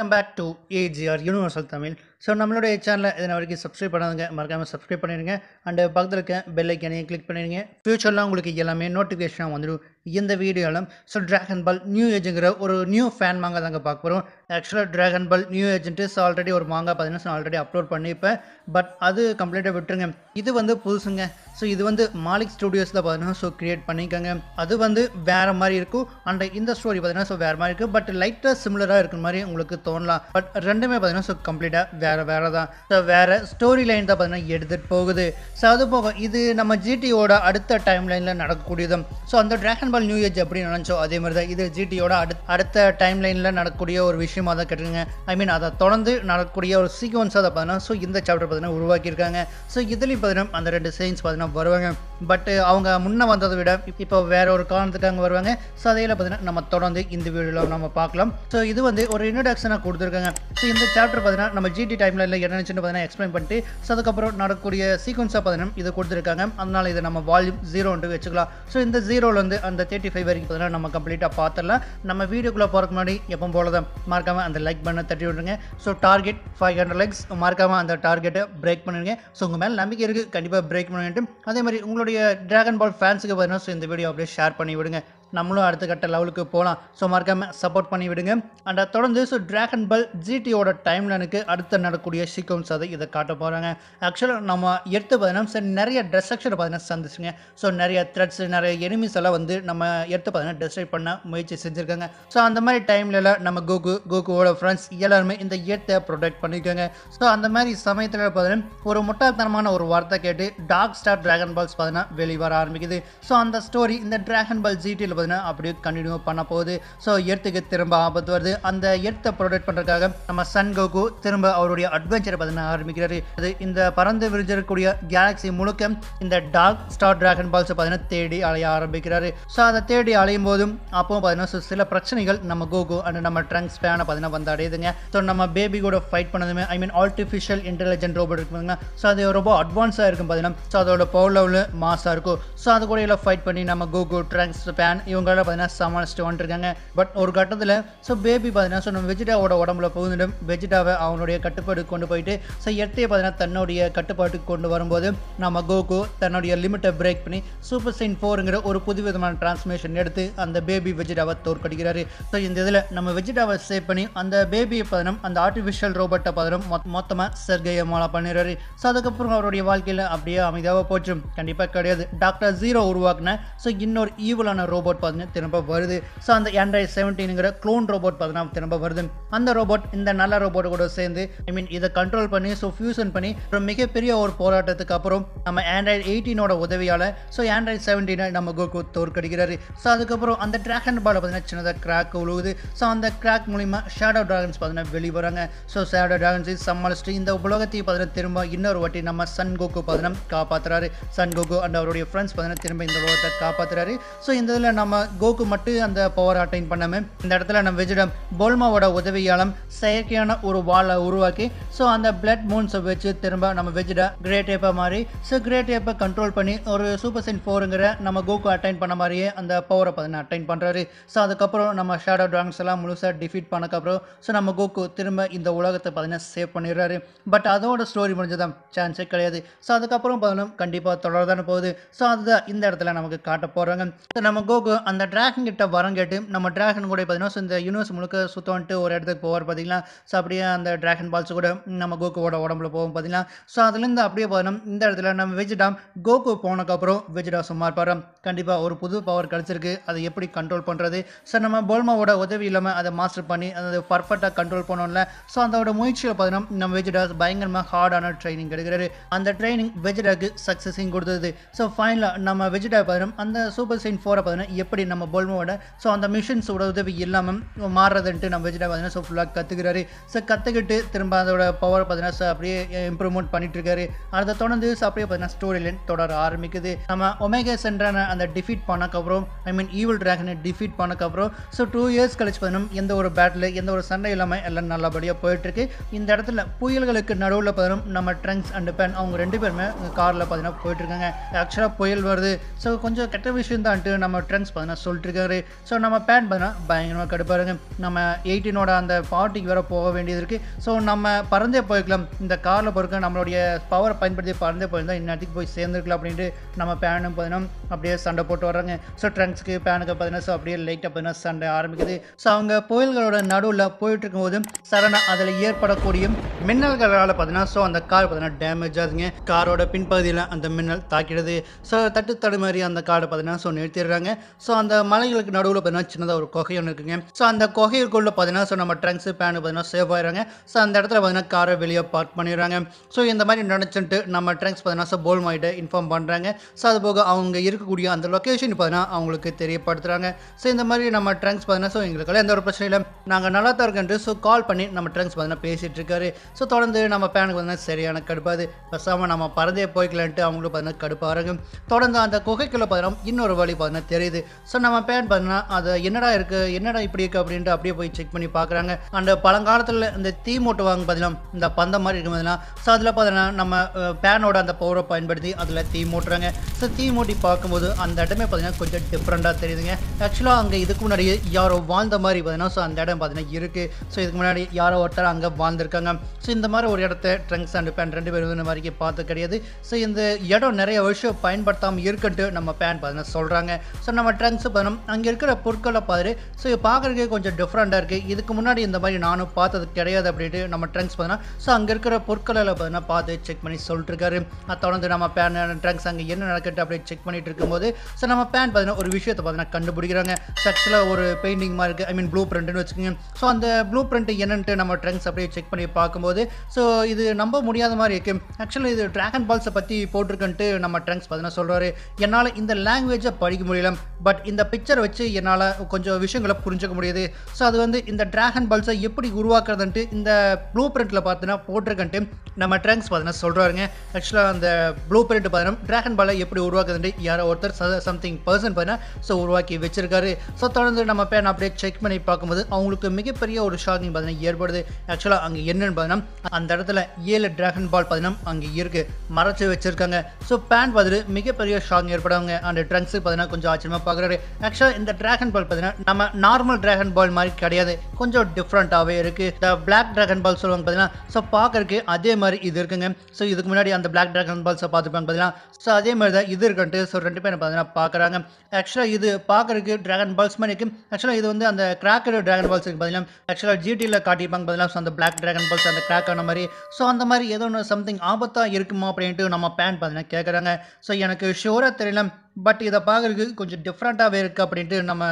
come back to AGR universal Tamil so நம்மளுடைய சேனலை இதனை வரைக்கும் சப்ஸ்கிரைப் பண்ணாதுங்க மறக்காமல் சப்ஸ்கிரைப் பண்ணிடுங்க அண்டு பக்கத்தில் இருக்க பெல் ஐக்கனையும் கிளிக் பண்ணிடுங்க ஃப்யூச்சரில் உங்களுக்கு எல்லாமே நோட்டிஃபிகேஷனாக வந்துடும் இந்த வீடியோவில் ஸோ ட்ராகன் பால் நியூ ஏஜுங்கிற ஒரு நியூ ஃபேன் மாங்க தாங்க பார்க்க போகிறோம் ஆக்சுவலாக dragon ball new agents already ஒரு மாங்கா பார்த்தீங்கன்னா ஆல்ரெடி அப்லோட் பண்ணி இப்போ பட் அது கம்ப்ளீட்டாக விட்டுருங்க இது வந்து புதுசுங்க ஸோ இது வந்து மாலிக் ஸ்டுடியோஸில் பார்த்தீங்கன்னா ஸோ க்ரியேட் பண்ணிக்கோங்க அது வந்து வேறு மாதிரி இருக்கும் அண்ட் இந்த ஸ்டோரி பார்த்தீங்கன்னா ஸோ வேறு மாதிரி இருக்குது பட் லைட்டாக சிமிலராக இருக்கிற மாதிரி உங்களுக்கு தோணலாம் பட் ரெண்டுமே பார்த்தீங்கன்னா ஸோ கம்ப்ளீட்டாக வேறு வேறு தான் ஸோ வேறு ஸ்டோரி லைன் தான் பார்த்தீங்கன்னா எடுத்துகிட்டு போகுது ஸோ அது போக இது நம்ம ஜிடியோட அடுத்த டைம் லைனில் நடக்கக்கூடியது ஸோ அந்த ட்ராகன் பால் நியூ ஏஜ் எப்படி நினச்சோ அதே மாதிரி தான் இது ஜிடியோட அடுத்த அடுத்த டைம் லைனில் நடக்கக்கூடிய ஒரு விஷயமாக தான் கேட்டுருங்க ஐ மீன் அதை தொடர்ந்து நடக்கக்கூடிய ஒரு சீக்வன்ஸாக தான் பார்த்தீங்கன்னா ஸோ இந்த சாப்டர் பார்த்தீங்கன்னா உருவாக்கியிருக்காங்க ஸோ இதுலேயும் பார்த்தீங்கன்னா அந்த ரெண்டு சீன்ஸ் பார்த்தீங்கன்னா வருவாங்க பட்டு uh, அவங்க முன்னே வந்ததை விட இப்போ வேற ஒரு காரணத்துக்கு அங்கே வருவாங்க ஸோ அதையில் பார்த்தீங்கன்னா நம்ம தொடர்ந்து இந்த வீடியோவில் நம்ம பார்க்கலாம் ஸோ இது வந்து ஒரு இன்ட்ரடக்ஷனாக கொடுத்துருக்காங்க ஸோ இந்த சாப்டர் பார்த்தீங்கன்னா நம்ம ஜிடி டைமில் இல்லை என்ன பார்த்தீங்கன்னா எக்ஸ்பிளைன் பண்ணிட்டு ஸோ அதுக்கப்புறம் நடக்கக்கூடிய சீக்வன்ஸாக பார்த்தீங்கன்னா இது கொடுத்துருக்காங்க அதனால் இதை நம்ம வால்யூம் ஜீரோன்ட்டு வச்சுக்கலாம் ஸோ இந்த ஜீரோலேருந்து அந்த தேர்ட்டி ஃபைவ் வரைக்கும் பார்த்தீங்கன்னா நம்ம கம்ப்ளீட்டாக பார்த்துடலாம் நம்ம வீடியோக்குள்ளே போகிறக்கு முன்னாடி எப்போ போலதான் மறக்காம மறக்காமல் அந்த லைக் பண்ண தட்டி விட்ருங்க so target five hundred likes மறக்காமல் அந்த டார்கெட்டை பிரேக் பண்ணிடுங்க ஸோ உங்கள் மேலே நம்பிக்கை இருக்குது கண்டிப்பாக பிரேக் வேண்டும் அதே மாதிரி உங்களோட உங்களுடைய டிராகன் பால் ஃபேன்ஸுக்கு பார்த்தீங்கன்னா ஸோ இந்த வீடியோ அப்படியே ஷேர் பண்ணி விடுங்க நம்மளும் அடுத்த கட்ட லெவலுக்கு போகலாம் ஸோ மறக்காமல் சப்போர்ட் பண்ணி விடுங்க அண்ட் தொடர்ந்து ஸோ ட்ராகன் பல் ஜிடியோட லைனுக்கு அடுத்து நடக்கூடிய சீக்வன்ஸ் அதை இதை காட்ட போகிறாங்க ஆக்சுவலாக நம்ம எடுத்து பார்த்தீங்கன்னா சரி நிறைய டிஸ்ட்ரக்ஷன் பார்த்தீங்கன்னா சந்திச்சுங்க ஸோ நிறைய த்ரெட்ஸ் நிறைய எனிமிஸ் எல்லாம் வந்து நம்ம எடுத்து பார்த்தீங்கன்னா டிஸ்ட்ரைப் பண்ண முயற்சி செஞ்சுருக்காங்க ஸோ அந்த மாதிரி டைம்லலாம் நம்ம கோகு கோகுவோட ஃப்ரெண்ட்ஸ் எல்லாருமே இந்த எர்த்தை ப்ரொடெக்ட் பண்ணியிருக்காங்க ஸோ அந்த மாதிரி சமயத்தில் பார்த்தீங்கன்னா ஒரு முட்டாள்தனமான ஒரு வார்த்தை கேட்டு டாக் ஸ்டார் ட்ராகன் பால்ஸ் பார்த்தீங்கன்னா வெளிவர ஆரம்பிக்குது ஸோ அந்த ஸ்டோரி இந்த ட்ராகன் பால் ஜிடியில் பார்த்தீங்கன்னா அப்படியே கண்டினியூ பண்ண போகுது ஸோ எர்த்துக்கு திரும்ப ஆபத்து வருது அந்த எர்த்தை ப்ரொடெக்ட் பண்ணுறதுக்காக நம்ம சன் கோகு திரும்ப அவருடைய அட்வென்ச்சரை பார்த்தீங்கன்னா ஆரம்பிக்கிறார் அது இந்த பறந்து விரிஞ்சிருக்கக்கூடிய கேலக்ஸி முழுக்க இந்த டார்க் ஸ்டார் டிராகன் பால்ஸை பார்த்தீங்கன்னா தேடி அலைய ஆரம்பிக்கிறாரு ஸோ அதை தேடி அலையும் போதும் அப்பவும் பார்த்தீங்கன்னா சில பிரச்சனைகள் நம்ம கோகு அண்ட் நம்ம ட்ரங்க்ஸ் ஸ்பேனை பார்த்தீங்கன்னா வந்து அடையுதுங்க ஸோ நம்ம பேபி கூட ஃபைட் பண்ணதுமே I mean artificial intelligent robot இருக்குதுங்கன்னா ஸோ அது ரொம்ப அட்வான்ஸாக இருக்கும் பார்த்தீங்கன்னா ஸோ அதோட பவர் லெவலில் மாஸாக இருக்கும் ஸோ அது கூட ஃபைட் பண்ணி நம்ம கோகு ட்ரங்க்ஸ் பேன் இவங்களால் பார்த்தீங்கன்னா சமாளிச்சுட்டு வந்துருக்காங்க பட் ஒரு கட்டத்தில் ஸோ பேபி பார்த்தீங்கன்னா ஸோ நம்ம வெஜிடாவோட உடம்புல புகுந்துடும் வெஜிடாவை அவனுடைய கட்டுப்பாடு கொண்டு போயிட்டு ஸோ எட்டையை பார்த்தீங்கன்னா தன்னுடைய கட்டுப்பாட்டுக்கு கொண்டு வரும்போது நம்ம கோகு தன்னுடைய லிமிட்டை பிரேக் பண்ணி சூப்பர் சைன் ஃபோருங்கிற ஒரு புது விதமான டிரான்ஸ்மேஷன் எடுத்து அந்த பேபி வெஜிடாவை தோற்கடிக்கிறாரு ஸோ இந்த இதில் நம்ம வெஜிடாவை சேவ் பண்ணி அந்த பேபியை பதினம் அந்த ஆர்டிஃபிஷியல் ரோபோட்டை பதினம் மொத்தமாக சர்கையை மோலா பண்ணிடுறாரு ஸோ அதுக்கப்புறம் அவருடைய வாழ்க்கையில் அப்படியே அமைதியாக போச்சு கண்டிப்பாக கிடையாது டாக்டர் ஜீரோ உருவாக்குன ஸோ இன்னொரு ஈவலான ரோபோட் ரோபோட் பார்த்தீங்கன்னா திரும்ப வருது ஸோ அந்த ஆண்ட்ராய்ட் செவன்டீனுங்கிற க்ளோன் ரோபோட் பார்த்தீங்கன்னா திரும்ப வருது அந்த ரோபோட் இந்த நல்ல ரோபோட் கூட சேர்ந்து ஐ மீன் இதை கண்ட்ரோல் பண்ணி ஸோ ஃபியூஷன் பண்ணி ஒரு மிகப்பெரிய ஒரு போராட்டத்துக்கு அப்புறம் நம்ம ஆண்ட்ராய்ட் எயிட்டீனோட உதவியால் ஸோ ஆண்ட்ராய்ட் செவன்டீனை நம்ம கோகு தோற்கடிக்கிறாரு ஸோ அதுக்கப்புறம் அந்த ட்ராகன் பால் பார்த்தீங்கன்னா சின்னதாக கிராக் உழுகுது ஸோ அந்த கிராக் மூலிமா ஷேடோ ட்ராகன்ஸ் பார்த்தீங்கன்னா வெளிவராங்க ஸோ ஷேடோ ட்ராகன்ஸ் சமாளிச்சுட்டு இந்த உலகத்தையும் பார்த்தீங்கன்னா திரும்ப இன்னொரு வாட்டி நம்ம சன் கோகு பார்த்தீங்கன்னா காப்பாற்றுறாரு சன் கோகு அண்ட் அவருடைய ஃப்ரெண்ட்ஸ் பார்த்தீங்கன்னா திரும்ப இந்த உலகத்தை காப்பாற்றுறாரு ஸோ இந்த இதில் நம்ம நம்ம கோகு மட்டும் அந்த பவர் அட்டைன் பண்ணாமல் இந்த இடத்துல நம்ம வெஜிடம் போல்மாவோட உதவியாலும் செயற்கையான ஒரு வாலை உருவாக்கி ஸோ அந்த பிளட் மூன்ஸை வச்சு திரும்ப நம்ம வெஜிடா கிரேட் ஏப்பை மாதிரி ஸோ கிரேட் ஏப்பை கண்ட்ரோல் பண்ணி ஒரு சூப்பர் சைன் ஃபோருங்கிற நம்ம கோகு அட்டைன் பண்ண மாதிரியே அந்த பவரை பார்த்தீங்கன்னா அட்டைன் பண்ணுறாரு ஸோ அதுக்கப்புறம் நம்ம ஷேடோ டாங்ஸ் எல்லாம் முழுசாக டிஃபீட் பண்ணக்கப்புறம் ஸோ நம்ம கோகு திரும்ப இந்த உலகத்தை பார்த்தீங்கன்னா சேவ் பண்ணிடுறாரு பட் அதோட ஸ்டோரி முடிஞ்சதான் சான்ஸே கிடையாது ஸோ அதுக்கப்புறம் பார்த்தீங்கன்னா கண்டிப்பாக தொடர்தான போகுது ஸோ அதுதான் இந்த இடத்துல நமக்கு காட்ட போகிறாங்க ஸோ நம்ம கோகு அந்த ட்ராகன் கிட்ட வரம் கேட்டு நம்ம ட்ராகன் கூட பார்த்தீங்கன்னா ஸோ இந்த யூனிவர்ஸ் முழுக்க வந்துட்டு ஒரு இடத்துக்கு போவார் பார்த்தீங்கன்னா ஸோ அப்படியே அந்த ட்ராகன் பால்ஸ் கூட நம்ம கோகுவோட உடம்புல போவோம் பார்த்தீங்கன்னா ஸோ அதுலேருந்து அப்படியே பார்த்தீங்கன்னா இந்த இடத்துல நம்ம வெஜிடாம் கோகு போனதுக்கப்புறம் வெஜிடா சும்மா இருப்பார் கண்டிப்பாக ஒரு புது பவர் கிடச்சிருக்கு அதை எப்படி கண்ட்ரோல் பண்ணுறது ஸோ நம்ம போல்மாவோட உதவி இல்லாமல் அதை மாஸ்டர் பண்ணி அதை பர்ஃபெக்டாக கண்ட்ரோல் பண்ணோம்ல ஸோ அதோட முயற்சியில் பார்த்தீங்கன்னா நம்ம வெஜிடாஸ் பயங்கரமாக ஹார்டான ட்ரைனிங் எடுக்கிறாரு அந்த ட்ரைனிங் வெஜிடாக்கு சக்ஸஸையும் கொடுத்தது ஸோ ஃபைனலாக நம்ம வெஜிடா பார்த்தீங்கன்னா அந்த சூப்பர் சைன் ஃபோரை பார்த்தீங்கன்னா எப்படி நம்ம பொல்மோட ஸோ அந்த மிஷின்ஸோட உதவி இல்லாமல் மாறுறதுன்ட்டு நம்ம வெஜிடா பார்த்தீங்கன்னா ஸோ ஃபுல்லாக கற்றுக்கிறாரு ஸோ கற்றுக்கிட்டு திரும்ப அதோட பவர் பார்த்தீங்கன்னா ஸோ அப்படியே இம்ப்ரூவ்மெண்ட் eh, பண்ணிட்டுருக்காரு அதை தொடர்ந்து ஸோ அப்படியே பார்த்தீங்கன்னா ஸ்டோரி லைன் தொடர ஆரம்பிக்குது நம்ம ஒமேகா சென்ட்ரான அந்த டிஃபீட் பண்ணக்கப்புறம் ஐ மீன் ஈவில் ட்ராகனை டிஃபீட் பண்ணக்கப்புறம் ஸோ டூ இயர்ஸ் கழிச்சு பார்த்தீங்கன்னா எந்த ஒரு பேட்டில் எந்த ஒரு சண்டை இல்லாமல் எல்லாம் நல்லபடியாக போயிட்டுருக்கு இந்த இடத்துல புயல்களுக்கு நடுவில் பார்த்தீங்கன்னா நம்ம ட்ரங்க்ஸ் அண்ட் பென் அவங்க ரெண்டு பேருமே காரில் பார்த்தீங்கன்னா போயிட்டுருக்காங்க ஆக்சுவலாக புயல் வருது ஸோ கொஞ்சம் கெட்ட விஷயம் தான்ட்டு நம்ம ட்ரங்க்ஸ் பேரண்ட்ஸ் பார்த்தீங்கன்னா சொல்லிட்டுருக்காரு ஸோ நம்ம பேரண்ட் பார்த்தீங்கன்னா பயங்கரமாக கடுப்பாருங்க நம்ம எயிட்டீனோட அந்த ஃபார்ட்டிக்கு வேறு போக வேண்டியது இருக்குது ஸோ நம்ம பறந்தே போயிருக்கலாம் இந்த காரில் பொறுக்க நம்மளுடைய பவரை பயன்படுத்தி பறந்தே போயிருந்தால் இந்நேரத்துக்கு போய் சேர்ந்துருக்கலாம் அப்படின்ட்டு நம்ம பேனும் பார்த்தீங்கன்னா அப்படியே சண்டை போட்டு வர்றாங்க ஸோ ட்ரெண்ட்ஸ்க்கு பேனுக்கு பார்த்தீங்கன்னா ஸோ அப்படியே லைட்டாக பார்த்தீங்கன்னா சண்டை ஆரம்பிக்குது ஸோ அவங்க புயல்களோட நடுவில் போயிட்டு இருக்கும்போது சரணாக அதில் ஏற்படக்கூடிய மின்னல்களால் பார்த்தீங்கன்னா ஸோ அந்த கார் பார்த்தீங்கன்னா டேமேஜ் ஆகுதுங்க காரோட பின்பகுதியில் அந்த மின்னல் தாக்கிடுது ஸோ தட்டு தடுமாறி அந்த காரை பார்த்தீங்கன்னா ஸோ நிறுத்திடுறாங்க ஸோ அந்த மலைகளுக்கு நடுவில் பார்த்தீங்கன்னா சின்னதாக ஒரு குகை ஒன்று இருக்குங்க ஸோ அந்த குகைக்குள்ளே பார்த்தீங்கன்னா ஸோ நம்ம ட்ரங்க்ஸு பேனு பார்த்தீங்கன்னா சேவ் ஆயிடுறாங்க ஸோ அந்த இடத்துல பார்த்தீங்கன்னா காரை வெளியே பார்க் பண்ணிடுறாங்க ஸோ இந்த மாதிரி நினச்சிட்டு நம்ம ட்ரங்க்ஸ் பார்த்தீங்கன்னா ஸோ போல் மாயிட்ட இன்ஃபார்ம் பண்ணுறாங்க ஸோ அது போக அவங்க இருக்கக்கூடிய அந்த லொக்கேஷன் பார்த்தீங்கன்னா அவங்களுக்கு தெரியப்படுத்துகிறாங்க ஸோ இந்த மாதிரி நம்ம ட்ரங்க்ஸ் பார்த்தீங்கன்னா ஸோ எங்களுக்கெல்லாம் எந்த ஒரு பிரச்சனையும் இல்லை நாங்கள் நல்லா தான் இருக்கேன்ட்டு ஸோ கால் பண்ணி நம்ம ட்ரங்க்ஸ் பார்த்தீங்கன்னா பேசிகிட்டு இருக்காரு ஸோ தொடர்ந்து நம்ம பேனுக்கு பார்த்தீங்கன்னா சரியான கடுப்பாது பேசாமல் நம்ம பறந்தே போய்க்கலான்ட்டு அவங்களும் பார்த்தீங்கன்னா கடுப்பாக இருக்கும் தொடர்ந்து அந்த குகைக்குள்ளே பார்த்தீங்கன்னா இன்னொரு வழி பார்த்தீங்கன்னா தெரியுது ஸோ நம்ம பேன் பார்த்தீங்கன்னா அது என்னடா இருக்குது என்னடா இப்படி இருக்குது அப்படின்ட்டு அப்படியே போய் செக் பண்ணி பார்க்குறாங்க அண்ட் பழங்காலத்தில் இந்த தீ மூட்டை வாங்க இந்த பந்தம் மாதிரி இருக்கும் பார்த்தீங்கன்னா ஸோ அதில் பார்த்தீங்கன்னா நம்ம பேனோட அந்த பவரை பயன்படுத்தி அதில் தீ மூட்டுறாங்க ஸோ தீ மூட்டி பார்க்கும்போது அந்த இடமே பார்த்தீங்கன்னா கொஞ்சம் டிஃப்ரெண்ட்டாக தெரியுதுங்க ஆக்சுவலாக அங்கே இதுக்கு முன்னாடி யாரோ வாழ்ந்த மாதிரி பார்த்தீங்கன்னா ஸோ அந்த இடம் பார்த்தீங்கன்னா இருக்குது ஸோ இதுக்கு முன்னாடி யாரோ ஒருத்தர் அங்கே வாழ்ந்துருக்காங்க ஸோ இந்த மாதிரி ஒரு இடத்த ட்ரங்க்ஸ் அண்ட் பேன் ரெண்டு பேரும் இந்த மாதிரி பார்த்து கிடையாது ஸோ இந்த இடம் நிறைய வருஷம் பயன்படுத்தாமல் இருக்குன்ட்டு நம்ம பேன் பார்த்தீங்கன்னா சொல்கிறாங்க ஸோ நம்ம ட்ரங்க்ஸு பண்ணும் அங்கே இருக்கிற பொருட்களை பாரு ஸோ இது பார்க்குறதுக்கே கொஞ்சம் டிஃப்ரெண்ட்டாக இருக்குது இதுக்கு முன்னாடி இந்த மாதிரி நானும் பார்த்தது கிடையாது அப்படின்ட்டு நம்ம ட்ரங்க்ஸ் பார்த்தோன்னா ஸோ அங்கே இருக்கிற பொருட்களில் பார்த்தீங்கன்னா பார்த்து செக் பண்ணி சொல்லிட்டுருக்காரு அதை தொடர்ந்து நம்ம பேன் ட்ரங்க்ஸ் அங்கே என்ன நடக்கட்டு அப்படி செக் பண்ணிட்டு இருக்கும்போது ஸோ நம்ம பேன் பார்த்தீங்கன்னா ஒரு விஷயத்தை பார்த்தீங்கன்னா கண்டுபிடிக்கிறாங்க சக்ஸில் ஒரு பெயிண்டிங் மாதிரி இருக்குது ஐ மீன் ப்ளூ பிரிண்ட்டுன்னு வச்சுக்கோங்க ஸோ அந்த ப்ளூ பிரிண்ட் என்னன்ட்டு நம்ம ட்ரங்க்ஸ் அப்படியே செக் பண்ணி பார்க்கும்போது ஸோ இது நம்ப முடியாத மாதிரி இருக்குது ஆக்சுவலி இது ட்ராகன் பால்ஸை பற்றி போட்டிருக்கன்ட்டு நம்ம ட்ரங்க்ஸ் பார்த்தீங்கன்னா சொல்கிறாரு என்னால் இந்த லாங்குவேஜை படிக்க முடியல பட் இந்த பிக்சரை வச்சு என்னால் கொஞ்சம் விஷயங்களை புரிஞ்சுக்க முடியுது ஸோ அது வந்து இந்த ட்ராகன் பால்ஸை எப்படி உருவாக்குறதுன்ட்டு இந்த ப்ளூ பிரிண்ட்டில் பார்த்தீங்கன்னா போட்டிருக்கன்ட்டு நம்ம ட்ரங்க்ஸ் பார்த்தீங்கன்னா சொல்கிறாருங்க ஆக்சுவலாக அந்த ப்ளூ பிரிண்ட் பார்த்தீங்கன்னா ட்ராகன் பாலை எப்படி உருவாக்குறதுன்ட்டு யாரோ ஒருத்தர் சம்திங் பர்சன் பார்த்தீங்கன்னா ஸோ உருவாக்கி வச்சிருக்காரு ஸோ தொடர்ந்து நம்ம பேன் அப்படியே செக் பண்ணி பார்க்கும்போது அவங்களுக்கு மிகப்பெரிய ஒரு ஷாக்கிங் பார்த்தீங்கன்னா ஏற்படுது ஆக்சுவலாக அங்கே என்னென்னு பார்த்தீங்கன்னா அந்த இடத்துல ஏழு ட்ராகன் பால் பார்த்தீங்கன்னா அங்கே இருக்குது மறைச்சி வச்சுருக்காங்க ஸோ பேண்ட் பார்த்துட்டு மிகப்பெரிய ஷாக்கிங் ஏற்படுவாங்க அந்த ட்ரங்க்ஸு பார்த்தீங்கன்னா கொஞ்சம் ஆச்சரியமாக பார்க்க பார்க்குறாரு ஆக்சுவலாக இந்த ட்ராகன் பால் பார்த்தீங்கன்னா நம்ம நார்மல் ட்ராகன் பால் மாதிரி கிடையாது கொஞ்சம் டிஃப்ரெண்ட்டாகவே இருக்குது இந்த பிளாக் டிராகன் பால் சொல்லுவாங்க பார்த்தீங்கன்னா ஸோ பார்க்குறக்கு அதே மாதிரி இது இருக்குங்க ஸோ இதுக்கு முன்னாடி அந்த பிளாக் டிராகன் பால்ஸை பார்த்துப்பாங்க பார்த்தீங்கன்னா ஸோ அதே மாதிரி தான் இது இருக்குன்ட்டு ஸோ ரெண்டு பேரும் பார்த்தீங்கன்னா பார்க்குறாங்க ஆக்சுவலாக இது பார்க்குறக்கு டிராகன் பால்ஸ் மாதிரி இருக்கு ஆக்சுவலாக இது வந்து அந்த கிராக்கர் டிராகன் பால்ஸ் இருக்குது பார்த்தீங்கன்னா ஆக்சுவலாக ஜிடியில் காட்டிப்பாங்க பார்த்தீங்கன்னா ஸோ அந்த பிளாக் டிராகன் பால்ஸ் அந்த கிராக் ஆன மாதிரி ஸோ அந்த மாதிரி ஏதோ ஒன்று சம்திங் ஆபத்தாக இருக்குமா அப்படின்ட்டு நம்ம பேன் பார்த்தீங்கன்னா கேட்குறாங்க ஸோ எனக்கு ஷோரா தெரியல பட் இதை பார்க்குறதுக்கு கொஞ்சம் டிஃப்ரெண்ட்டாகவே இருக்குது அப்படின்ட்டு நம்ம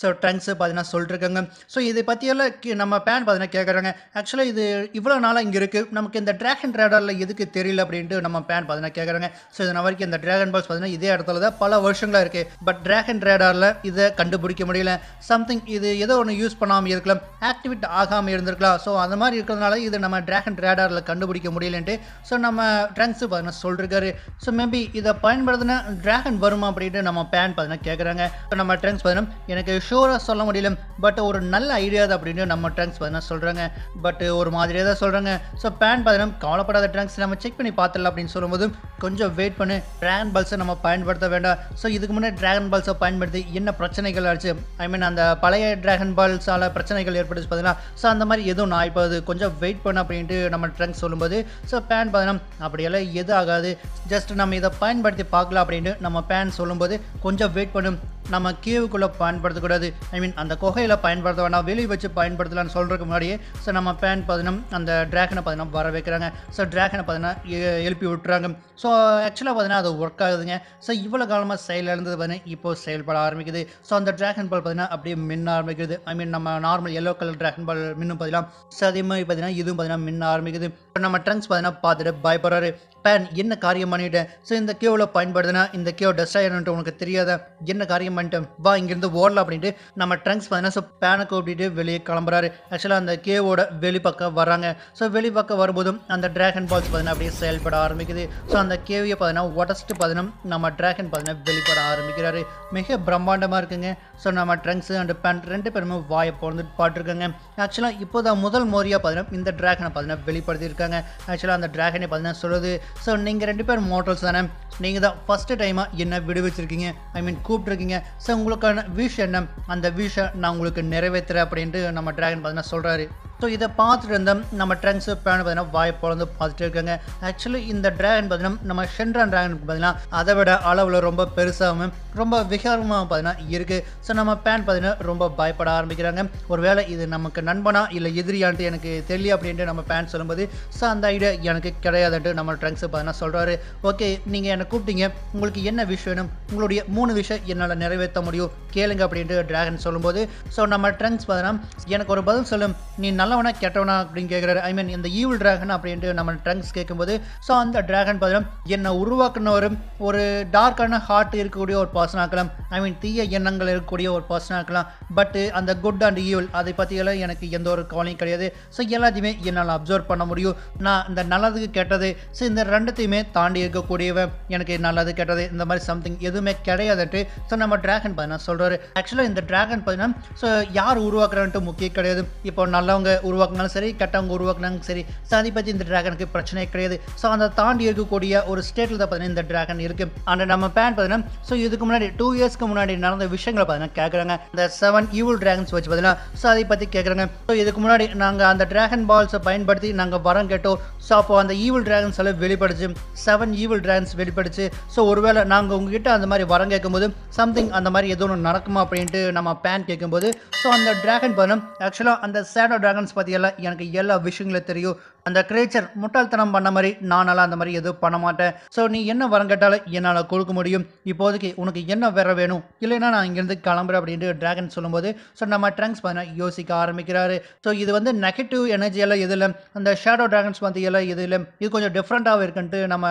ஸோ ட்ரெண்ட்ஸு பார்த்தீங்கன்னா சொல்லிருக்கங்க ஸோ இதை பற்றியெல்லாம் நம்ம பேன் பார்த்தீங்கன்னா கேட்குறாங்க ஆக்சுவலாக இது இவ்வளோ நாளாக இங்கே இருக்குது நமக்கு இந்த ட்ராகன் ரேடரில் எதுக்கு தெரியல அப்படின்ட்டு நம்ம பேன் பார்த்தீங்கன்னா கேட்குறாங்க ஸோ இது நான் வரைக்கும் இந்த ட்ராகன் பால்ஸ் பார்த்தீங்கன்னா இதே இடத்துல தான் பல வருஷங்களாக இருக்குது பட் ட்ராகன் ரேடாரில் இதை கண்டுபிடிக்க முடியல சம்திங் இது ஏதோ ஒன்று யூஸ் பண்ணாமல் இருக்கலாம் ஆக்டிவேட் ஆகாமல் இருந்திருக்கலாம் ஸோ அந்த மாதிரி இருக்கிறதுனால இது நம்ம ட்ராகன் ரேடாரில் கண்டுபிடிக்க முடியலன்ட்டு ஸோ நம்ம ட்ரெண்ட்ஸு பார்த்தீங்கன்னா சொல்லிருக்காரு ஸோ மேபி இதை பயன்படுத்தின ட்ராகன் வருமா அப்படின்ட்டு நம்ம பேன் பார்த்தீங்கன்னா கேட்குறாங்க ஸோ நம்ம ட்ரெண்ட்ஸ் பார்த்தீங்கன்னா எனக்கு ஷூராக சொல்ல முடியல பட் ஒரு நல்ல ஐடியா தான் அப்படின்னு நம்ம ட்ரங்க்ஸ் பார்த்தா சொல்கிறாங்க பட் ஒரு மாதிரியாக தான் சொல்கிறாங்க ஸோ பேண்ட் பார்த்தீங்கன்னா கவலைப்படாத ட்ரங்க்ஸ் நம்ம செக் பண்ணி பார்த்துடலாம் அப்படின்னு சொல்லும்போது கொஞ்சம் வெயிட் பண்ணி ட்ராகன் பால்ஸை நம்ம பயன்படுத்த வேண்டாம் ஸோ இதுக்கு முன்னாடி ட்ராகன் பால்ஸை பயன்படுத்தி என்ன பிரச்சனைகள் ஆச்சு ஐ மீன் அந்த பழைய ட்ராகன் பால்ஸால் பிரச்சனைகள் ஏற்படுச்சு பார்த்தீங்கன்னா ஸோ அந்த மாதிரி எதுவும் நான் இப்போ அது கொஞ்சம் வெயிட் பண்ண அப்படின்ட்டு நம்ம ட்ரங்க்ஸ் சொல்லும்போது ஸோ பேண்ட் பார்த்தீங்கன்னா அப்படியெல்லாம் எது ஆகாது ஜஸ்ட் நம்ம இதை பயன்படுத்தி பார்க்கலாம் அப்படின்ட்டு நம்ம பேன் சொல்லும்போது கொஞ்சம் வெயிட் பண்ணும் நம்ம கீவுக்குள்ளே பயன்படுத்தக்கூடாது ஐ மீன் அந்த குகையில் பயன்படுத்த வேணாம் வெளியே வச்சு பயன்படுத்தலாம்னு சொல்கிறதுக்கு முன்னாடியே ஸோ நம்ம பேன் பதினம் அந்த ட்ராகனை பதினம் வர வைக்கிறாங்க ஸோ ட்ராகனை பதினா எழுப்பி விட்டுறாங்க ஸோ ஆக்சுவலாக பார்த்தீங்கன்னா அது ஒர்க் ஆகுதுங்க ஸோ இவ்வளோ காலமாக செயல் இருந்தது பார்த்தீங்கன்னா இப்போ செயல்பட ஆரம்பிக்குது ஸோ அந்த ட்ராகன் பால் பார்த்தீங்கன்னா அப்படியே மின் ஆரம்பிக்குது ஐ மீன் நம்ம normal yellow colour dragon ball மின்னும் பார்த்தீங்கன்னா ஸோ அதே மாதிரி பார்த்தீங்கன்னா இதுவும் பார்த்தீங்கன்னா மின்ன ஆரம்பிக்குது இப்போ நம்ம ட்ரங்க்ஸ் பார்த்தீங்கன்னா பார்த்துட்டு பயப்படுறாரு பேன் என்ன காரியம் பண்ணிட்டேன் ஸோ இந்த கேவில் பயன்படுதுனா இந்த கேவ் டஸ்ட் ஆகிடணுன்ட்டு உனக்கு தெரியாத என்ன காரியம் பண்ணிட்டேன் வா இங்கேருந்து ஓடலாம் அப்படின்ட்டு நம்ம ட்ரங்க்ஸ் பார்த்தீங்கன்னா ஸோ பேனை கூப்பிட்டு வெளியே கிளம்புறாரு ஆக்சுவலாக அந்த கேவோட வெளிப்பக்கம் வராங்க ஸோ வெளிப்பக்கம் வரும்போதும் அந்த ட்ராகன் பால்ஸ் பார்த்தீங்கன்னா அப்படியே செயல்பட ஆரம்பிக்குது ஸோ அந்த கேவியை பார்த்தீங்கன்னா உடச்சிட்டு பார்த்தீங்கன்னா நம்ம ட்ராகன் பார்த்தீங்கன்னா வெளிப்பட ஆரம்பிக்கிறாரு மிக பிரம்மாண்டமாக இருக்குங்க ஸோ நம்ம ட்ரங்க்ஸ் அண்ட் பேன் ரெண்டு பேருமே வாயை பிறந்துட்டு பாட்டுருக்காங்க ஆக்சுவலாக இப்போ தான் முதல் முறையாக பார்த்தீங்கன்னா இந்த ட்ராகனை பார்த்தீங்கன்னா வெளிப்படுத்தியிருக்காங்க ஆக்சுவலாக அந்த டிராகனை பார்த்தீங்கன்னா சொல்லுது ஸோ நீங்கள் ரெண்டு பேர் மோட்டல்ஸ் தானே நீங்கள் தான் ஃபஸ்ட்டு டைமாக என்ன விடுவிச்சிருக்கீங்க ஐ மீன் கூப்பிட்ருக்கீங்க ஸோ உங்களுக்கான விஷ் என்ன அந்த விஷை நான் உங்களுக்கு நிறைவேற்றுறேன் அப்படின்ட்டு நம்ம ட்ராகன் பார்த்தீங்கன்னா சொல்கிறாரு ஸோ இதை பார்த்துட்டு இருந்தோம் நம்ம ட்ரெண்ட்ஸ் பேன் பார்த்தீங்கன்னா வாய் வந்து பார்த்துட்டு இருக்காங்க ஆக்சுவலி இந்த ட்ராகன் பார்த்தீங்கன்னா நம்ம ஷென்ரான் ட்ராகன் பார்த்தீங்கன்னா அதை விட அளவில் ரொம்ப பெருசாகவும் ரொம்ப விகாரமாகவும் பார்த்தீங்கன்னா இருக்குது ஸோ நம்ம பேன் பார்த்தீங்கன்னா ரொம்ப பயப்பட ஆரம்பிக்கிறாங்க ஒருவேளை இது நமக்கு நண்பனா இல்லை எதிரியான்ட்டு எனக்கு தெரியல அப்படின்ட்டு நம்ம பேன் சொல்லும்போது ஸோ அந்த ஐடியா எனக்கு கிடையாதுன்ட்டு நம்ம ட்ரங்க்ஸ் பார்த்தீங்கன்னா சொல்கிறாரு ஓகே நீங்கள் என்னை கூப்பிட்டீங்க உங்களுக்கு என்ன விஷயம் வேணும் உங்களுடைய மூணு விஷயம் என்னால் நிறைவேற்ற முடியும் கேளுங்க அப்படின்ட்டு ட்ராகன் சொல்லும்போது ஸோ நம்ம ட்ரங்க்ஸ் பார்த்தீங்கன்னா எனக்கு ஒரு பதில் சொல்லும் நீ நல்லா நல்லவனா கெட்டவனா அப்படின்னு கேட்குறாரு ஐ மீன் இந்த ஈவில் டிராகன் அப்படின்ட்டு நம்ம ட்ரங்க்ஸ் கேட்கும்போது ஸோ அந்த ட்ராகன் பார்த்தீங்கன்னா என்னை உருவாக்குனவரும் ஒரு டார்க்கான ஹார்ட் இருக்கக்கூடிய ஒரு பர்சனாக இருக்கலாம் ஐ மீன் தீய எண்ணங்கள் இருக்கக்கூடிய ஒரு பர்சனாக இருக்கலாம் பட்டு அந்த குட் அண்ட் ஈவில் அதை பற்றியெல்லாம் எனக்கு எந்த ஒரு கவலையும் கிடையாது ஸோ எல்லாத்தையுமே என்னால் அப்சர்வ் பண்ண முடியும் நான் இந்த நல்லதுக்கு கெட்டது ஸோ இந்த ரெண்டுத்தையுமே தாண்டி இருக்கக்கூடியவன் எனக்கு நல்லது கெட்டது இந்த மாதிரி சம்திங் எதுவுமே கிடையாதுட்டு ஸோ நம்ம ட்ராகன் பார்த்தீங்கன்னா சொல்கிறாரு ஆக்சுவலாக இந்த ட்ராகன் பார்த்தீங்கன்னா ஸோ யார் உருவாக்குறான்ட்டு முக்கியம் கிடையாது இப்போ நல்லவங்க உருவாக்குனாலும் சரி கட்டவங்க உருவாக்குனாலும் சரி ஸோ அதை பற்றி இந்த ட்ராகனுக்கு பிரச்சனை கிடையாது ஸோ அதை தாண்டி இருக்கக்கூடிய ஒரு ஸ்டேட்டில் தான் பார்த்தீங்கன்னா இந்த ட்ராகன் இருக்குது அண்ட் நம்ம பேன் பார்த்தீங்கன்னா ஸோ இதுக்கு முன்னாடி டூ இயர்ஸ்க்கு முன்னாடி நடந்த விஷயங்களை பார்த்தீங்கன்னா கேட்குறாங்க இந்த செவன் ஈவல் டிராகன்ஸ் வச்சு பார்த்தீங்கன்னா ஸோ அதை பற்றி கேட்குறாங்க ஸோ இதுக்கு முன்னாடி நாங்கள் அந்த டிராகன் பால்ஸை பயன்படுத்தி நாங்கள் வரம் கேட்டோம் ஸோ அப்போ அந்த ஈவல் டிராகன்ஸ் எல்லாம் வெளிப்படுச்சு செவன் ஈவல் டிராகன்ஸ் வெளிப்படுச்சு ஸோ ஒருவேளை நாங்கள் உங்ககிட்ட அந்த மாதிரி வரம் கேட்கும்போது சம்திங் அந்த மாதிரி எதுவும் நடக்குமா அப்படின்ட்டு நம்ம பேன் கேட்கும்போது ஸோ அந்த ட்ராகன் பார்த்தீங்கன்னா ஆக்சுவலாக அந்த சேடோ டிராகன் கிரேச்சர்ஸ் பற்றி எல்லாம் எனக்கு எல்லா விஷயங்களும் தெரியும் அந்த கிரேச்சர் முட்டாள்தனம் பண்ண மாதிரி நானெல்லாம் அந்த மாதிரி எதுவும் பண்ண மாட்டேன் ஸோ நீ என்ன வரம் கேட்டாலும் என்னால் கொடுக்க முடியும் இப்போதைக்கு உனக்கு என்ன வேற வேணும் இல்லைன்னா நான் இங்கேருந்து கிளம்புறேன் அப்படின்ட்டு ட்ராகன் சொல்லும்போது ஸோ நம்ம ட்ரங்க்ஸ் பண்ண யோசிக்க ஆரம்பிக்கிறாரு ஸோ இது வந்து நெகட்டிவ் எனர்ஜி எல்லாம் எதில் அந்த ஷேடோ ட்ராகன்ஸ் பற்றியெல்லாம் எல்லாம் எதில் இது கொஞ்சம் டிஃப்ரெண்ட்டாக இருக்குன்ட்டு நம்ம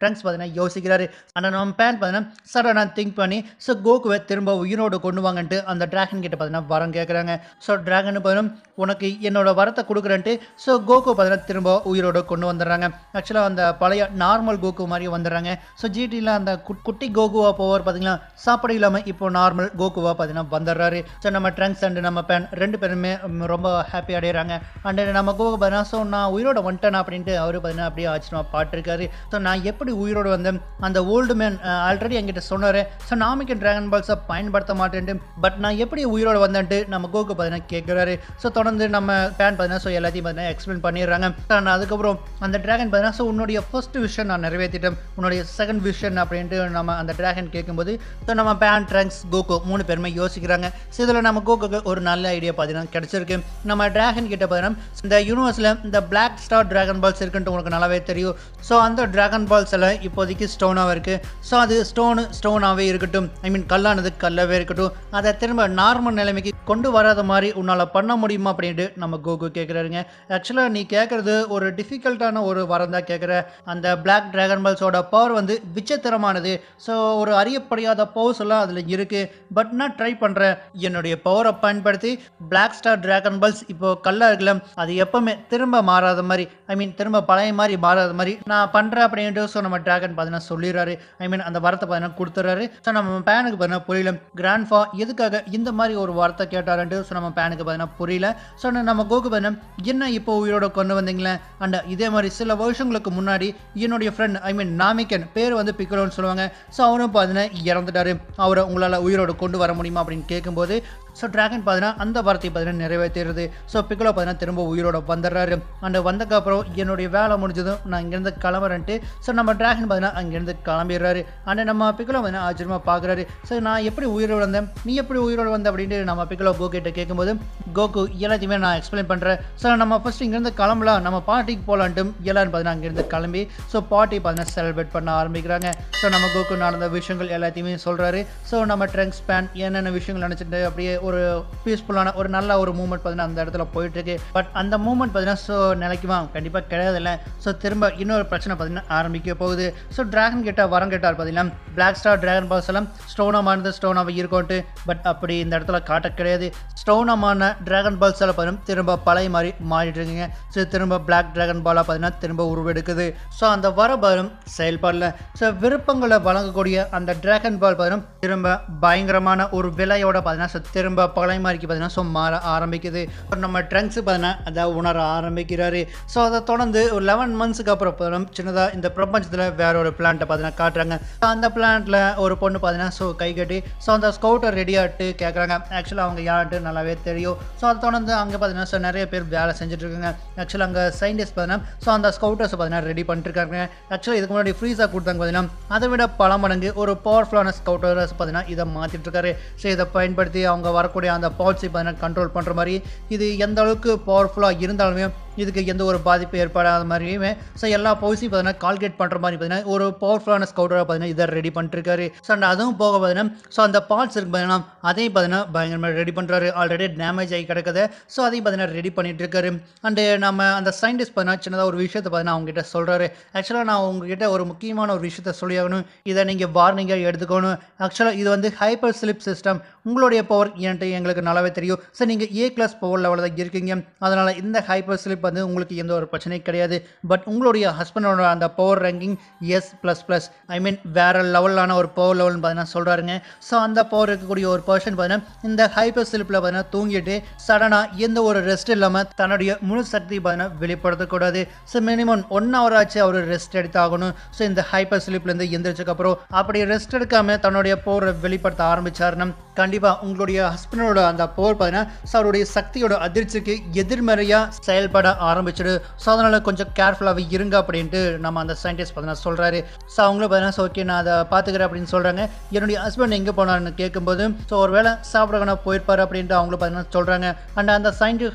ட்ரங்க்ஸ் பார்த்தீங்கன்னா யோசிக்கிறாரு ஆனால் நம்ம பேன் பார்த்தீங்கன்னா சடனாக திங்க் பண்ணி ஸோ கோகுவை திரும்ப உயிரோடு கொண்டு வாங்கன்ட்டு அந்த ட்ராகன் கிட்ட பார்த்தீங்கன்னா வரம் கேட்குறாங்க ஸோ ட்ராகன் பார்த்தீங்கன்னா உனக்கு என்னோட வரத்தை கொடுக்குறேன்ட்டு ஸோ கோகு பார்த்தீங்கன்னா திரும்ப உயிரோடு கொண்டு வந்துடுறாங்க ஆக்சுவலாக அந்த பழைய நார்மல் கோகு மாதிரி வந்துடுறாங்க ஸோ ஜிடியில் அந்த குட்டி கோகுவா போவார் பார்த்தீங்கன்னா சாப்பாடு இல்லாமல் இப்போ நார்மல் கோகுவா பார்த்தீங்கன்னா வந்துடுறாரு ஸோ நம்ம ட்ரங்க்ஸ் அண்டு நம்ம பேன் ரெண்டு பேருமே ரொம்ப ஹாப்பி அடைகிறாங்க அண்டு நம்ம கோகு பார்த்தீங்கன்னா ஸோ நான் உயிரோட வந்துட்டேன் அப்படின்ட்டு அவர் பார்த்தீங்கன்னா அப்படியே ஆச்சரியமாக பாட்டிருக்காரு ஸோ நான் எப்படி எப்படி உயிரோடு வந்து அந்த ஓல்டு மேன் ஆல்ரெடி என்கிட்ட சொன்னார் ஸோ நாமிக்கு ட்ராகன் பால்ஸை பயன்படுத்த மாட்டேன்ட்டு பட் நான் எப்படி உயிரோடு வந்தேன்ட்டு நம்ம கோக்கு பார்த்தீங்கன்னா கேட்குறாரு ஸோ தொடர்ந்து நம்ம பேன் பார்த்தீங்கன்னா ஸோ எல்லாத்தையும் பார்த்தீங்கன்னா எக்ஸ்பிளைன் பண்ணிடுறாங்க நான் அதுக்கப்புறம் அந்த ட்ராகன் பார்த்தீங்கன்னா ஸோ உன்னுடைய ஃபர்ஸ்ட் விஷன் நான் நிறைவேற்றிட்டேன் உன்னுடைய செகண்ட் விஷன் அப்படின்ட்டு நம்ம அந்த ட்ராகன் கேட்கும்போது ஸோ நம்ம பேன் ட்ராங்ஸ் கோகோ மூணு பேருமே யோசிக்கிறாங்க ஸோ இதில் நம்ம கோகோக்கு ஒரு நல்ல ஐடியா பார்த்தீங்கன்னா கிடச்சிருக்கு நம்ம ட்ராகன் கிட்ட பார்த்தீங்கன்னா இந்த யூனிவர்ஸில் இந்த பிளாக் ஸ்டார் ட்ராகன் பால்ஸ் இருக்குன்ட்டு உங்களுக்கு நல்லாவே தெரியும் ஸோ அந்த ட்ராகன் பால்ஸ் சிலை இப்போதைக்கு ஸ்டோனாக இருக்குது ஸோ அது ஸ்டோனு ஸ்டோனாகவே இருக்கட்டும் ஐ மீன் கல்லானது கல்லாகவே இருக்கட்டும் அதை திரும்ப நார்மல் நிலைமைக்கு கொண்டு வராத மாதிரி உன்னால் பண்ண முடியுமா அப்படின்ட்டு நம்ம கோகு கேட்குறாருங்க ஆக்சுவலாக நீ கேட்குறது ஒரு டிஃபிகல்ட்டான ஒரு வரம் தான் கேட்குற அந்த பிளாக் ட்ராகன் பால்ஸோட பவர் வந்து விச்சத்திரமானது ஸோ ஒரு அறியப்படியாத பவர்ஸ் எல்லாம் அதில் இருக்குது பட் நான் ட்ரை பண்ணுறேன் என்னுடைய பவரை பயன்படுத்தி பிளாக் ஸ்டார் ட்ராகன் பால்ஸ் இப்போது கல்லாக இருக்குல்ல அது எப்போவுமே திரும்ப மாறாத மாதிரி ஐ மீன் திரும்ப பழைய மாதிரி மாறாத மாதிரி நான் பண்ணுறேன் அப்படின்ட்டு ஸோ நம்ம ட்ராகன் பார்த்தீங்கன்னா சொல்லிடுறாரு ஐ மீன் அந்த வரத்தை பார்த்தீங்கன்னா கொடுத்துறாரு ஸோ நம்ம பேனுக்கு பார்த்தீங்கன்னா புரியல கிராண்ட்ஃபா எதுக்காக இந்த மாதிரி ஒரு வார்த்தை கேட்டாருன்ட்டு ஸோ நம்ம பேனுக்கு பார்த்தீங்கன்னா புரியல ஸோ நம்ம கோக்கு பார்த்தீங்கன்னா என்ன இப்போ உயிரோட கொண்டு வந்தீங்களே அண்ட் இதே மாதிரி சில வருஷங்களுக்கு முன்னாடி என்னுடைய ஃப்ரெண்ட் ஐ மீன் நாமிக்கன் பேர் வந்து பிக்கலோன்னு சொல்லுவாங்க ஸோ அவரும் பார்த்தீங்கன்னா இறந்துட்டாரு அவரை உங்களால் உயிரோட கொண்டு வர முடியுமா அப்படின்னு கேட்கும்போது ஸோ ட்ராகன் பார்த்தீங்கன்னா அந்த வார்த்தை பார்த்தீங்கன்னா நிறைவேற்றிடுது ஸோ பிக்கலோ பார்த்தீங்கன்னா திரும்ப உயிரோட வந்துடுறாரு அண்ட் வந்ததுக்கப்புறம் என்னுடைய வேலை முடிஞ்சதும் நான் இங்கேருந்து கிளம்புறேன்ட்டு ஸோ நம்ம ட்ராகன் பார்த்தீங்கன்னா அங்கேருந்து கிளம்பிடுறாரு அண்ட் நம்ம பிக்கலோ பார்த்தீங்கன்னா ஆச்சரியமாக பார்க்குறாரு ஸோ நான் எப்படி உயிரோடு வந்தேன் நீ எப்படி உயிரோடு வந்த அப்படின்ட்டு நம்ம பிக்கலோ போக்கிட்ட கேட்கும்போது கோகு எல்லாத்தையுமே நான் எக்ஸ்பிளைன் பண்ணுறேன் ஸோ நம்ம ஃபஸ்ட் இங்கேருந்து கிளம்பலாம் நம்ம பார்ட்டிக்கு போகலான்ட்டு எல்லாரும் பார்த்தீங்கன்னா அங்கேருந்து கிளம்பி ஸோ பார்ட்டி பார்த்தீங்கன்னா செலிப்ரேட் பண்ண ஆரம்பிக்கிறாங்க ஸோ நம்ம கோகு நடந்த விஷயங்கள் எல்லாத்தையுமே சொல்கிறாரு ஸோ நம்ம ட்ரங்க் ஸ்பேன் என்னென்ன விஷயங்கள் நினச்சிட்டு அப்படியே ஒரு பீஸ்ஃபுல்லான ஒரு நல்ல ஒரு மூமெண்ட் பார்த்தீங்கன்னா அந்த இடத்துல போயிட்டுருக்கு பட் அந்த மூமெண்ட் பார்த்தீங்கன்னா ஸோ நிலைக்குமா கண்டிப்பாக இல்லை ஸோ திரும்ப இன்னொரு பிரச்சனை பார்த்தீங்கன்னா ஆரம்பிக்க போகுது ஸோ ட்ராகன் கிட்ட வரம் கேட்டார் பார்த்தீங்கன்னா பிளாக் ஸ்டார் ட்ராகன் எல்லாம் ஸ்டோனாக மாறினது ஸ்டோனாக இருக்கும்ட்டு பட் அப்படி இந்த இடத்துல காட்ட கிடையாது ஸ்டோனமான ட்ராகன் பால் சில பார்த்தீங்கன்னா திரும்ப பழைய மாதிரி மாறிட்டு இருக்குங்க ஸோ திரும்ப பிளாக் ட்ராகன் பாலாக பார்த்தீங்கன்னா திரும்ப உருவெடுக்குது ஸோ அந்த வரபரும் செயல்பாடில் ஸோ விருப்பங்களை வழங்கக்கூடிய அந்த ட்ராகன் பால் பார்த்தீங்கன்னா திரும்ப பயங்கரமான ஒரு விலையோட பார்த்தீங்கன்னா ஸோ திரும்ப பழைய மாதிரிக்கு பார்த்தீங்கன்னா ஸோ மாற ஆரம்பிக்குது நம்ம ட்ரங்க்ஸு பார்த்தீங்கன்னா அதை உணர ஆரம்பிக்கிறாரு ஸோ அதை தொடர்ந்து ஒரு லெவன் மந்த்ஸுக்கு அப்புறம் பார்த்தீங்கன்னா சின்னதாக இந்த பிரபஞ்சத்தில் வேற ஒரு பிளான்ட்டை பார்த்தீங்கன்னா காட்டுறாங்க அந்த பிளான்ட்டில் ஒரு பொண்ணு பார்த்தீங்கன்னா ஸோ கை கட்டி ஸோ அந்த ஸ்கவுட்டை ரெடி ஆகிட்டு கேட்குறாங்க ஆக்சுவலாக அவங்க யார்ட்டு நல்லாவே தெரியும் ஸோ அதை தொடர்ந்து அங்கே பார்த்தீங்கன்னா ஸோ நிறைய பேர் வேலை செஞ்சுட்ருக்காங்க ஆக்சுவலாக அங்கே சயின்டிஸ்ட் பார்த்தீங்கன்னா ஸோ அந்த ஸ்கவுட்டர்ஸ் பார்த்தீங்கன்னா ரெடி பண்ணிட்டுருக்காங்க ஆக்சுவலாக இதுக்கு முன்னாடி ஃப்ரீஸாக கொடுத்தாங்க பார்த்தீங்கன்னா அதை விட பல மடங்கு ஒரு பவர்ஃபுல்லான ஸ்கவுட்டர்ஸ் பார்த்தீங்கன்னா இதை மாற்றிட்டுருக்காரு ஸோ இதை பயன்படுத்தி அவங்க வரக்கூடிய அந்த பால்சி பார்த்தீங்கன்னா கண்ட்ரோல் பண்ணுற மாதிரி இது எந்த அளவுக்கு பவர்ஃபுல்லாக இருந்தாலுமே இதுக்கு எந்த ஒரு பாதிப்பு ஏற்படாத மாதிரியுமே ஸோ எல்லா பவுசையும் பார்த்தீங்கன்னா கால்குலேட் பண்ணுற மாதிரி பார்த்தீங்கன்னா ஒரு பவர்ஃபுல்லான ஸ்கவுட்டராக பார்த்தீங்கன்னா இதை ரெடி பண்ணிருக்காரு ஸோ அண்ட் அதுவும் போக பார்த்தீங்கன்னா ஸோ அந்த பார்ட்ஸ் இருக்கு பார்த்தீங்கன்னா அதையும் பார்த்தீங்கன்னா பயங்கரமாக ரெடி பண்ணுறாரு ஆல்ரெடி டேமேஜ் ஆகி கிடக்குது ஸோ அதையும் பார்த்தீங்கன்னா ரெடி பண்ணிட்டு இருக்காரு அண்டு நம்ம அந்த சயின்டிஸ்ட் பார்த்தீங்கன்னா சின்னதாக ஒரு விஷயத்தை பார்த்தீங்கன்னா அவங்ககிட்ட சொல்கிறாரு ஆக்சுவலாக நான் உங்ககிட்ட ஒரு முக்கியமான ஒரு விஷயத்த சொல்லியாகணும் இதை நீங்கள் வார்னிங்காக எடுத்துக்கணும் ஆக்சுவலாக இது வந்து ஹைப்பர் ஸ்லிப் சிஸ்டம் உங்களுடைய பவர் என்கிட்ட எங்களுக்கு நல்லாவே தெரியும் ஸோ நீங்கள் ஏ கிளாஸ் பவர் லெவலில் இருக்கீங்க அதனால் இந்த ஹைப்பர் ஸ்லிப் வந்து உங்களுக்கு எந்த ஒரு பிரச்சனையும் கிடையாது பட் உங்களுடைய ஹஸ்பண்டோட அந்த power ranking S plus plus I mean வேறு லெவலான ஒரு பவர் லெவல்னு பார்த்தீங்கன்னா சொல்கிறாருங்க ஸோ அந்த பவர் இருக்கக்கூடிய ஒரு பர்சன் பார்த்தீங்கன்னா இந்த ஹைப்பர் ஸ்லிப்பில் பார்த்தீங்கன்னா தூங்கிட்டு சடனாக எந்த ஒரு ரெஸ்ட் இல்லாமல் தன்னுடைய முழு சக்தி பார்த்தீங்கன்னா வெளிப்படுத்தக்கூடாது ஸோ மினிமம் ஒன் ஹவர் ஆச்சு அவர் ரெஸ்ட் எடுத்தாகணும் ஸோ இந்த ஹைப்பர் ஸ்லிப்லேருந்து எந்திரிச்சதுக்கப்புறம் அப்படி ரெஸ்ட் எடுக்காமல் தன்னுடைய பவரை வெளிப்படுத்த ஆரம்பித்தாருன்னா கண்டிப்பாக உங்களுடைய ஹஸ்பண்டோட அந்த பவர் பார்த்தீங்கன்னா ஸோ அவருடைய சக்தியோட அதிர்ச்சிக்கு எதிர்மறையாக செயல்பட ஆரம்பிச்சிடு ஸோ அதனால் கொஞ்சம் கேர்ஃபுல்லாகவே இருங்க அப்படின்ட்டு நம்ம அந்த சயின்டிஸ்ட் பார்த்தீங்கன்னா சொல்கிறாரு ஸோ அவங்களும் பார்த்தீங்கன்னா ஓகே நான் அதை பார்த்துக்கிறேன் அப்படின்னு சொல்கிறாங்க என்னுடைய ஹஸ்பண்ட் எங்கே போனார்னு கேட்கும்போது ஸோ ஒரு வேளை சாப்பிடக்கணும் போயிருப்பார் அப்படின்ட்டு அவங்களும் பார்த்தீங்கன்னா சொல்கிறாங்க அண்ட் அந்த சயின்டிஸ்ட்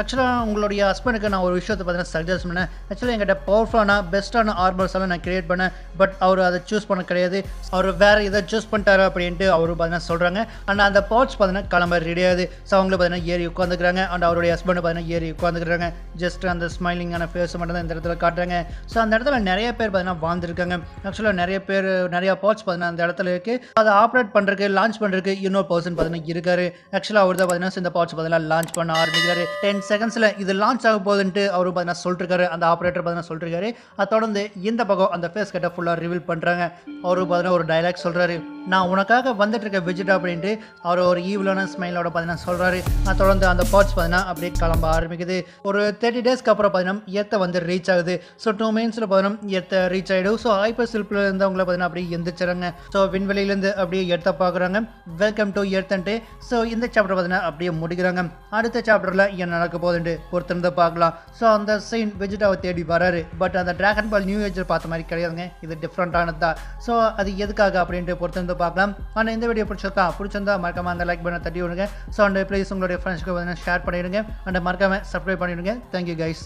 ஆக்சுவலாக உங்களுடைய ஹஸ்பண்டுக்கு நான் ஒரு விஷயத்தை பார்த்தீங்கன்னா சஜஸ்ட் பண்ணேன் ஆக்சுவலாக எங்கிட்ட பவர்ஃபுல்லான பெஸ்ட்டான ஆர்மல்ஸ் எல்லாம் நான் கிரியேட் பண்ணேன் பட் அவர் அதை சூஸ் பண்ண கிடையாது அவர் வேறு இதை சூஸ் பண்ணிட்டாரு அப்படின்ட்டு அவர் பார்த்தீங்கன்னா சொல்கிறாங்க அண்ட் அந்த பாட்ஸ் பார்த்தீங்கன்னா கிளம்ப ரெடி ஸோ அவங்களும் பார்த்தீங்கன்னா ஏறி உட்காந்துக்கிறாங்க அண்ட் அவருடைய ஹஸ்பண்ட் பார்த்தீங்கன்னா ஏறி உட்காந்துக்கிறாங்க ஜஸ்ட் அந்த ஸ்மைலிங்கான ஃபேஸ் மட்டும் தான் இந்த இடத்துல காட்டுறாங்க ஸோ அந்த இடத்துல நிறைய பேர் பார்த்தீங்கன்னா வாழ்ந்துருக்காங்க ஆக்சுவலாக நிறைய பேர் நிறைய பாட்ஸ் பார்த்தீங்கன்னா அந்த இடத்துல இருக்குது அதை ஆப்ரேட் பண்ணுறதுக்கு லான்ச் பண்ணுறதுக்கு இன்னொரு பர்சன் பார்த்தீங்கன்னா இருக்காரு ஆக்சுவலாக அவர் தான் பார்த்தீங்கன்னா இந்த பாட்ஸ் பார்த்தீங்கன்னா லான்ச் பண்ண ஆரம்பிக்கிறாரு டென் செகண்ட்ஸில் இது லான்ச் ஆக போகுதுன்ட்டு அவர் பார்த்தீங்கன்னா சொல்லிருக்காரு அந்த ஆப்ரேட்டர் பார்த்தீங்கன்னா சொல்லிருக்காரு அதை தொடர்ந்து இந்த பக்கம் அந்த ஃபேஸ் கட்டை ஃபுல்லாக ரிவீல் பண்ணுறாங்க அவரு பார்த்தீங்கன்னா ஒரு டைலாக் சொல்கிறாரு நான் உனக்காக வந்துட்டு இருக்க விஜிட் அப்படின்ட்டு சொல்லிட்டு அவர் ஒரு ஈவிலான ஸ்மைலோட பார்த்தீங்கன்னா சொல்கிறாரு தொடர்ந்து அந்த பார்ட்ஸ் பார்த்தீங்கன்னா அப்படியே கிளம்ப ஆரம்பிக்குது ஒரு தேர்ட்டி டேஸ்க்கு அப்புறம் பார்த்தீங்கன்னா ஏற்ற வந்து ரீச் ஆகுது ஸோ டூ மினிட்ஸில் பார்த்தீங்கன்னா எத்தை ரீச் ஆகிடும் ஸோ ஹைப்பர் சில்பில் இருந்தவங்கள பார்த்தீங்கன்னா அப்படியே எந்திரிச்சிடறாங்க ஸோ விண்வெளியிலேருந்து அப்படியே எடுத்த பார்க்குறாங்க வெல்கம் டு எர்த்தன்ட்டு ஸோ இந்த சாப்டர் பார்த்தீங்கன்னா அப்படியே முடிக்கிறாங்க அடுத்த சாப்டரில் என்ன நடக்க போகுதுன்ட்டு ஒருத்தருந்து பார்க்கலாம் ஸோ அந்த சீன் வெஜிடாவை தேடி வராரு பட் அந்த ட்ராகன் பால் நியூ ஏஜர் பார்த்த மாதிரி கிடையாதுங்க இது டிஃப்ரெண்டானது தான் ஸோ அது எதுக்காக அப்படின்ட்டு பொறுத்திருந்து பார்க்கலாம் ஆனால் இந்த வீடியோ பிடிச்சிருக்கா பிடிச்ச பிடிச்சிருந்தா மறக்காம அந்த லைக் பண்ண தட்டி விடுங்க ஸோ அண்ட் ப்ளீஸ் உங்களுடைய ஃப்ரெண்ட்ஸ்க்கு ஷேர் பண்ணிடுங்க அண்ட் மறக்காம சப்ஸ்கிரைப் பண்ணிவிடுங்க தேங்க்யூ கைஸ்